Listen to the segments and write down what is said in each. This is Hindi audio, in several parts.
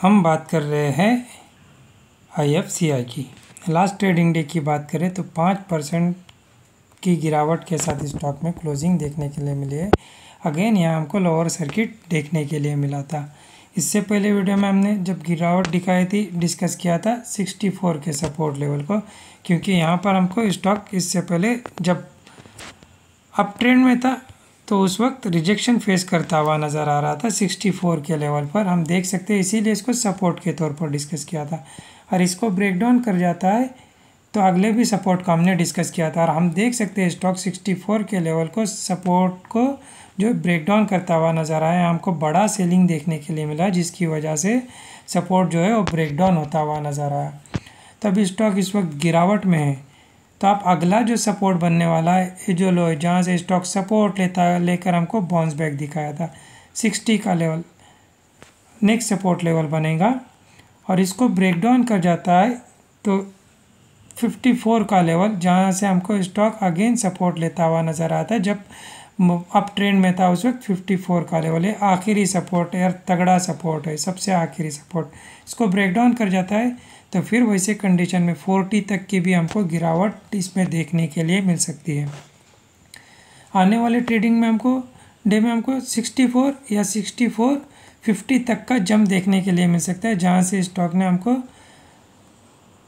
हम बात कर रहे हैं आईएफसीआई की लास्ट ट्रेडिंग डे की बात करें तो पाँच परसेंट की गिरावट के साथ स्टॉक में क्लोजिंग देखने के लिए मिली है अगेन यहाँ हमको लोअर सर्किट देखने के लिए मिला था इससे पहले वीडियो में हमने जब गिरावट दिखाई थी डिस्कस किया था सिक्सटी फोर के सपोर्ट लेवल को क्योंकि यहाँ पर हमको स्टॉक इससे पहले जब अप ट्रेंड में था तो उस वक्त रिजेक्शन फेस करता हुआ नज़र आ रहा था 64 के लेवल पर हम देख सकते हैं इसीलिए इसको सपोर्ट के तौर पर डिस्कस किया था और इसको ब्रेक डाउन कर जाता है तो अगले भी सपोर्ट को हमने डिस्कस किया था और हम देख सकते हैं स्टॉक 64 के लेवल को सपोर्ट को जो ब्रेक डाउन करता हुआ नज़र आया हमको बड़ा सेलिंग देखने के लिए मिला जिसकी वजह से सपोर्ट जो है वो ब्रेक डाउन होता हुआ नज़र आया तब स्टॉक इस वक्त गिरावट में है तो आप अगला जो सपोर्ट बनने वाला है जो लो है जहाँ से स्टॉक सपोर्ट लेता लेकर हमको बाउंस बैक दिखाया था सिक्सटी का लेवल नेक्स्ट सपोर्ट लेवल बनेगा और इसको ब्रेक डाउन कर जाता है तो फिफ्टी फोर का लेवल जहाँ से हमको स्टॉक अगेन सपोर्ट लेता हुआ नज़र आता है जब अप ट्रेंड में था उस वक्त फिफ्टी फोर का लेवल है आखिरी सपोर्ट है यार तगड़ा सपोर्ट है सबसे आखिरी सपोर्ट इसको ब्रेक डाउन कर जाता है तो फिर वैसे कंडीशन में फोर्टी तक की भी हमको गिरावट इसमें देखने के लिए मिल सकती है आने वाले ट्रेडिंग में हमको डे में हमको सिक्सटी फोर या सिक्सटी फोर फिफ्टी तक का जम देखने के लिए मिल सकता है जहाँ से स्टॉक ने हमको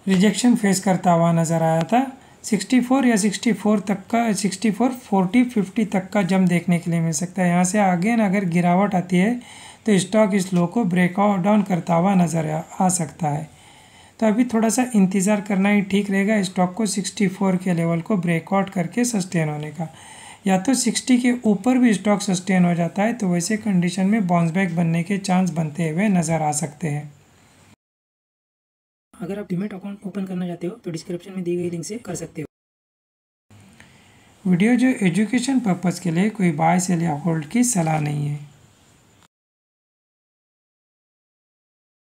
रिजेक्शन फेस करता हुआ नज़र आया था 64 या 64 तक का 64 40 50 तक का जम देखने के लिए मिल सकता है यहाँ से आगे ना अगर गिरावट आती है तो स्टॉक इस लो को ब्रेक डाउन करता हुआ नज़र आ सकता है तो अभी थोड़ा सा इंतज़ार करना ही ठीक रहेगा स्टॉक को 64 के लेवल को ब्रेकआउट करके सस्टेन होने का या तो 60 के ऊपर भी स्टॉक सस्टेन हो जाता है तो वैसे कंडीशन में बाउंस बैक बनने के चांस बनते हुए नज़र आ सकते हैं अगर आप डिमेट अकाउंट ओपन करना चाहते हो तो डिस्क्रिप्शन में दी गई लिंक से कर सकते हो वीडियो जो एजुकेशन पर्पज़ के लिए कोई बाय सेल या होल्ड की सलाह नहीं है